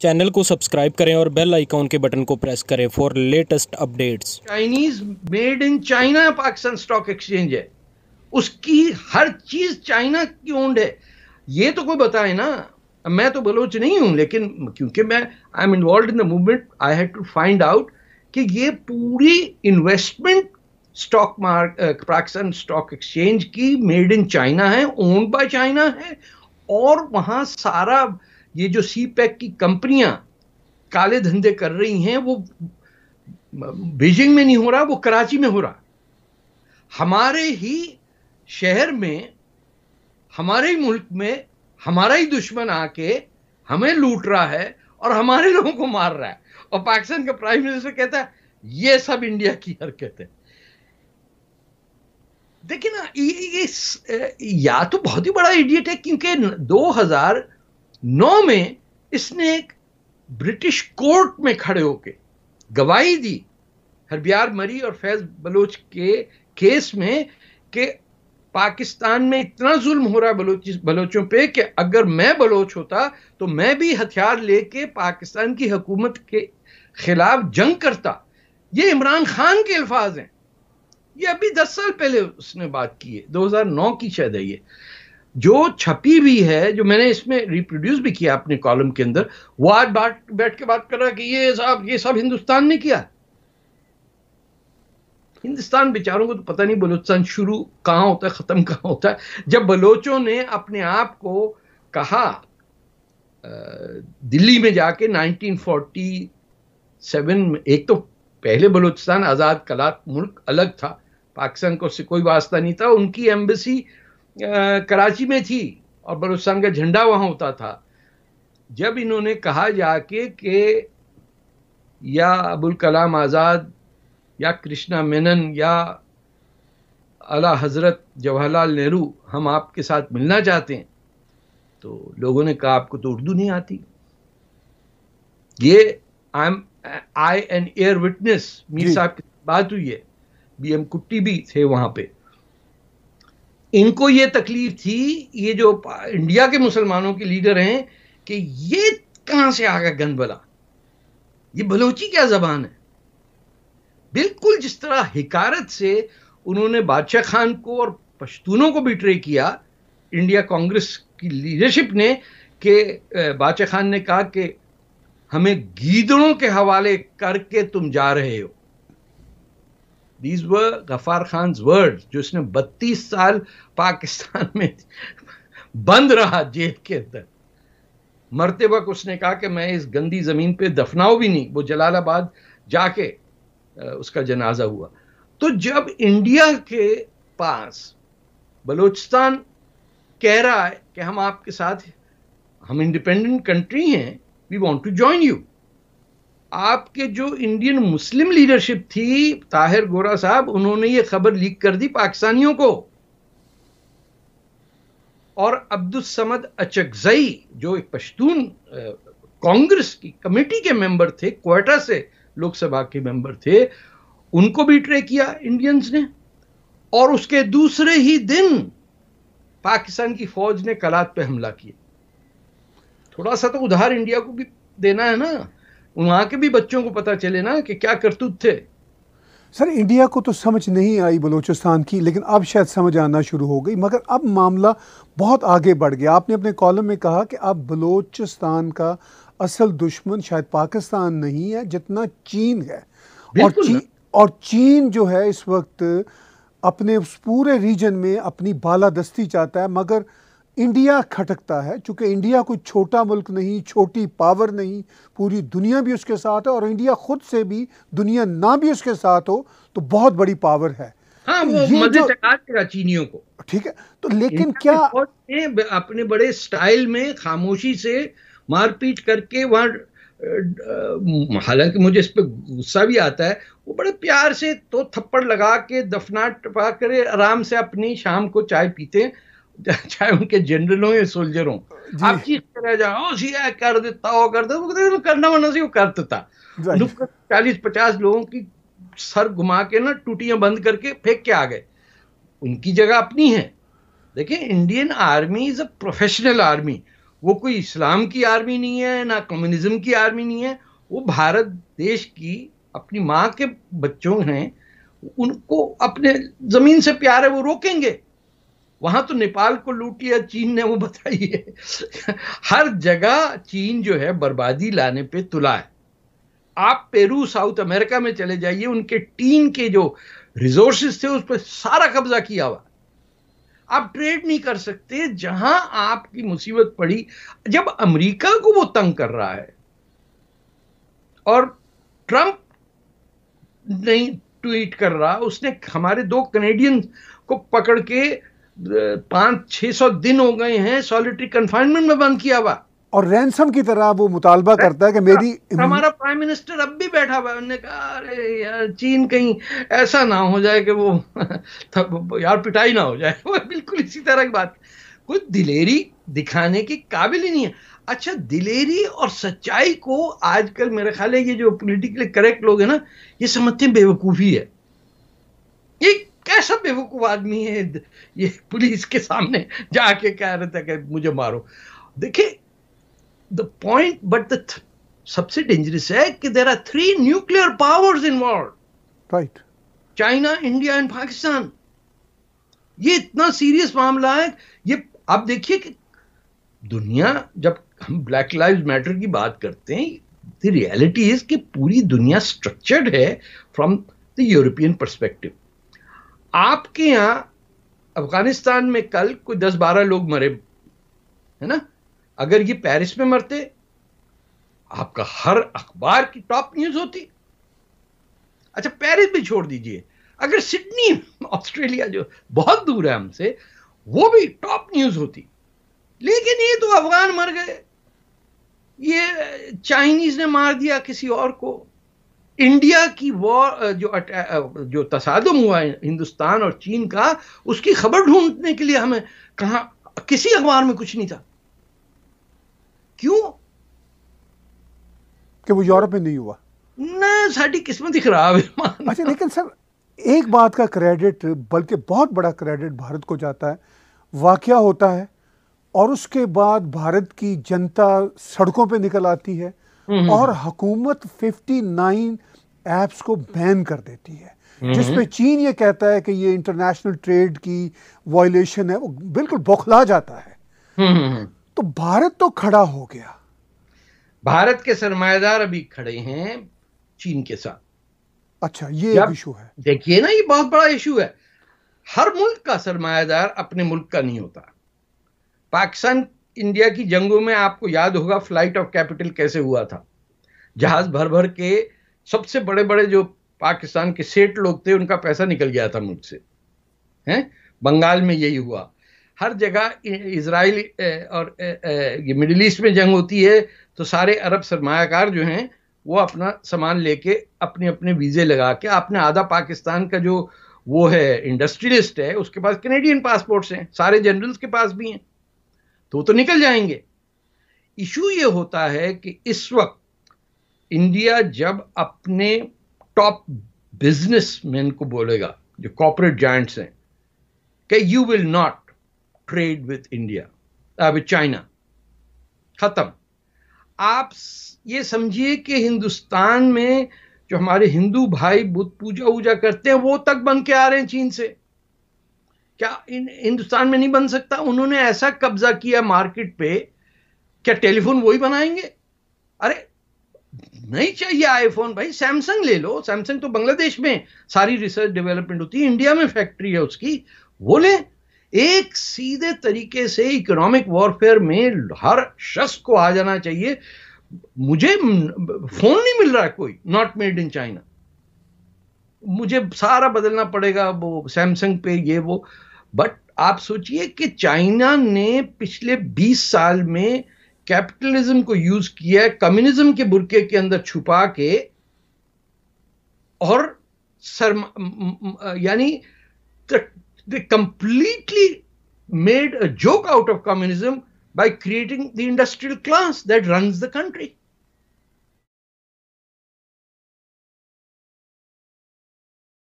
Channel को subscribe करें और बेल आइकॉन के बटन को प्रेस करें for latest updates Chinese made in China Pakistan stock exchange है उसकी हर चीज चाइना की ओंड है ये तो कोई बताए ना मैं तो बलोच नहीं हूं लेकिन क्योंकि मैं I am involved in the movement I have to find out कि ये पूरी investment stock mark Pakistan stock exchange की मेड इन चाइना है ओन्ड बाय चाइना है और वहां सारा ये जो सी पैक e की कंपनियां काले धंधे कर रही हैं वो बीजिंग में नहीं हो रहा वो कराची में हो रहा हमारे ही शहर में हमारे ही मुल्क में हमारा ही दुश्मन आके हमें लूट रहा है और हमारे लोगों को मार रहा है और पाकिस्तान का प्राइम मिनिस्टर कहता है ये सब इंडिया की हरकत है देखिए ना ये, ये या तो बहुत ही बड़ा इडियट है क्योंकि 2000 नौ में इसने एक ब्रिटिश कोर्ट में खड़े होकर गवाही दी हरबियार मरी और फैज बलोच के केस में कि पाकिस्तान में इतना जुल्म हो रहा है बलोच बलोचों पे कि अगर मैं बलोच होता तो मैं भी हथियार लेके पाकिस्तान की हुकूमत के खिलाफ जंग करता ये इमरान खान के अल्फाज हैं ये अभी दस साल पहले उसने बात की है 2009 की शायद है ये जो छपी भी है जो मैंने इसमें रिप्रोड्यूस भी किया अपने कॉलम के अंदर वो आज बात बैठ के बात कर रहा कि ये सब ये सब हिंदुस्तान ने किया हिंदुस्तान बेचारों को तो पता नहीं बलोचिस्तान शुरू कहां होता है ख़त्म कहां होता है जब बलोचों ने अपने आप को कहा दिल्ली में जाके 1947 में एक तो पहले बलोचिस्तान आज़ाद कला मुल्क अलग था पाकिस्तान को उससे कोई वास्ता नहीं था उनकी एम्बेसी कराची में थी और बलुस्तान का झंडा वहां होता था जब इन्होंने कहा जाके के या अबुल कलाम आज़ाद या कृष्णा मेनन या अला हज़रत जवाहरलाल नेहरू हम आपके साथ मिलना चाहते हैं तो लोगों ने कहा आपको तो उर्दू नहीं आती ये I am I an air witness Mir साहब की बात हुई है बी एम कुट्टी भी थे वहां पे इनको ये तकलीफ थी ये जो इंडिया के मुसलमानों के लीडर हैं कि ये कहां से आ गया गंद बला ये बलोची क्या जबान है बिल्कुल जिस तरह हिकारत से उन्होंने बादशाह खान को और पश्तूनों को बिट्रे किया इंडिया कांग्रेस की लीडरशिप ने कि बादशाह खान ने कहा कि हमें गीदड़ों के हवाले करके तुम जा रहे हो दीज व गफार खान वर्ड जो इसने बत्तीस साल पाकिस्तान में बंद रहा जेल के अंदर मरते वक्त उसने कहा कि मैं इस गंदी ज़मीन पे दफनाओ भी नहीं वो जलालाबाद जाके उसका जनाजा हुआ तो जब इंडिया के पास बलूचिस्तान कह रहा है कि हम आपके साथ हम इंडिपेंडेंट कंट्री हैं we want to join you आपके जो इंडियन मुस्लिम लीडरशिप थी ताहिर गोरा साहब उन्होंने ये खबर लीक कर दी पाकिस्तानियों को और अब्दुलसमद अचकजई जो एक पश्तून कांग्रेस की कमेटी के मेंबर थे क्वेटा से लोकसभा के मेंबर थे उनको भी ट्रे किया इंडियंस ने और उसके दूसरे ही दिन पाकिस्तान की फौज ने कलात पे हमला किया थोड़ा सा तो उधार इंडिया को भी देना है ना वहां के भी बच्चों को पता चले ना कि क्या करतूत थे सर इंडिया को तो समझ नहीं आई बलूचिस्तान की लेकिन अब शायद समझ आना शुरू हो गई मगर अब मामला बहुत आगे बढ़ गया आपने अपने कॉलम में कहा कि अब बलूचिस्तान का असल दुश्मन शायद पाकिस्तान नहीं है जितना चीन है और चीन और चीन जो है इस वक्त अपने उस पूरे रीजन में अपनी बालादस्ती चाहता है मगर इंडिया खटकता है क्योंकि इंडिया कोई छोटा मुल्क नहीं छोटी पावर नहीं पूरी दुनिया भी उसके साथ है और इंडिया खुद से भी दुनिया ना भी उसके साथ हो तो बहुत बड़ी पावर है हाँ वो तो चीनियों को ठीक है तो लेकिन क्या अपने बड़े स्टाइल में खामोशी से मारपीट करके वहां हालांकि मुझे इस पर गुस्सा भी आता है वो बड़े प्यार से तो थप्पड़ लगा के दफना टपा कर आराम से अपनी शाम को चाय पीते हैं चाहे उनके जनरल हो या सोल्जर हो आप चीज जाओ हाँ, कर देता हो कर वो करना वरना वो कर देता चालीस पचास लोगों की सर घुमा के ना टूटियां बंद करके फेंक के आ गए उनकी जगह अपनी है देखिए Indian army is a professional army वो कोई इस्लाम की आर्मी नहीं है ना कम्युनिज्म की आर्मी नहीं है वो भारत देश की अपनी माँ के बच्चों हैं उनको अपने ज़मीन से प्यार है वो रोकेंगे वहां तो नेपाल को लूट लिया चीन ने वो बताइए हर जगह चीन जो है बर्बादी लाने पे तुला है आप पेरू साउथ अमेरिका में चले जाइए उनके टीन के जो रिसोर्सेज थे उस पर सारा कब्जा किया हुआ आप ट्रेड नहीं कर सकते जहां आपकी मुसीबत पड़ी जब अमेरिका को वो तंग कर रहा है और ट्रंप नहीं ट्वीट कर रहा उसने हमारे दो कनेडियन को पकड़ के पांच छह सौ दिन हो गए हैं सॉलिटरी कंफाइनमेंट में बंद किया हुआ और रैनसम की तरह वो मुतालबा करता है कि मेरी हाँ, हमारा प्राइम मिनिस्टर अब भी बैठा हुआ है उन्होंने कहा अरे यार चीन कहीं ऐसा ना हो जाए कि वो यार पिटाई ना हो जाए वो बिल्कुल इसी तरह की बात कुछ दिलेरी दिखाने के काबिल ही नहीं है अच्छा दिलेरी और सच्चाई को आजकल मेरे ख्याल है ये जो पोलिटिकली करेक्ट लोग हैं ना ये समझते हैं बेवकूफ़ी है एक कैसा बेवकूफ आदमी है ये पुलिस के सामने जाके कह रहे थे कि मुझे मारो देखिए द पॉइंट बट द सबसे डेंजरस है कि there are three nuclear powers involved right China India and Pakistan ये इतना सीरियस मामला है ये आप देखिए कि दुनिया जब हम ब्लैक लाइव मैटर की बात करते हैं द रियलिटी इज कि पूरी दुनिया स्ट्रक्चर्ड है फ्रॉम द यूरोपियन परस्पेक्टिव आपके यहां अफगानिस्तान में कल कोई दस बारह लोग मरे है ना अगर ये पेरिस में मरते आपका हर अखबार की टॉप न्यूज होती अच्छा पेरिस भी छोड़ दीजिए अगर सिडनी ऑस्ट्रेलिया जो बहुत दूर है हमसे वो भी टॉप न्यूज होती लेकिन ये तो अफगान मर गए ये चाइनीज ने मार दिया किसी और को इंडिया की वॉर uh, जो uh, uh, जो तसादम हुआ है हिंदुस्तान और चीन का उसकी खबर ढूंढने के लिए हमें कहा किसी अखबार में कुछ नहीं था क्यों कि वो यूरोप में नहीं हुआ नहीं साड़ी किस्मत ही खराब है अच्छा लेकिन सर एक बात का क्रेडिट बल्कि बहुत बड़ा क्रेडिट भारत को जाता है वाक़ होता है और उसके बाद भारत की जनता सड़कों पे निकल आती है हम्म, और फिफ्टी 59 एप्स को बैन कर देती है हम्म, जिसपे हम्म। चीन ये कहता है कि ये इंटरनेशनल ट्रेड की वायलेशन है वो बिल्कुल बौखला जाता है तो भारत तो खड़ा हो गया भारत के सरमादार अभी खड़े हैं चीन के साथ अच्छा ये इशू है देखिए ना ये बहुत बड़ा इशू है हर मुल्क का सरमायादार अपने मुल्क का नहीं होता पाकिस्तान इंडिया की जंगों में आपको याद होगा फ्लाइट ऑफ कैपिटल कैसे हुआ था जहाज भर भर के सबसे बड़े बड़े जो पाकिस्तान के सेठ लोग थे उनका पैसा निकल गया था मुझसे हैं बंगाल में यही हुआ हर जगह इसराइल और मिडिल ईस्ट में जंग होती है तो सारे अरब सरमाकार जो हैं वो अपना सामान लेके अपने अपने वीज़े लगा के आपने आधा पाकिस्तान का जो वो है इंडस्ट्रियलिस्ट है उसके पास कैनेडियन पासपोर्ट्स हैं सारे जनरल्स के पास भी हैं तो तो निकल जाएंगे इशू ये होता है कि इस वक्त इंडिया जब अपने टॉप बिजनेसमैन को बोलेगा जो कॉपोरेट जॉइंट्स हैं कि you will not trade with India with China खत्म आप ये समझिए कि हिंदुस्तान में जो हमारे हिंदू भाई बुद्ध पूजा वूजा करते हैं वो तक बन के आ रहे हैं चीन से क्या इन हिंदुस्तान में नहीं बन सकता उन्होंने ऐसा कब्जा किया मार्केट पे क्या टेलीफोन वही बनाएंगे अरे नहीं चाहिए आईफोन भाई सैमसंग ले लो सैमसंग तो बांग्लादेश में सारी रिसर्च डेवलपमेंट होती है इंडिया में फैक्ट्री है उसकी वो ले एक सीधे तरीके से इकोनॉमिक वॉरफेयर में हर शख्स को आ जाना चाहिए मुझे फोन नहीं मिल रहा है कोई नॉट मेड इन चाइना मुझे सारा बदलना पड़ेगा वो सैमसंग पे ये वो बट आप सोचिए कि चाइना ने पिछले 20 साल में कैपिटलिज्म को यूज किया है कम्युनिज्म के बुरके के अंदर छुपा के और सर यानी they completely made a joke out of communism by creating the industrial class that run the country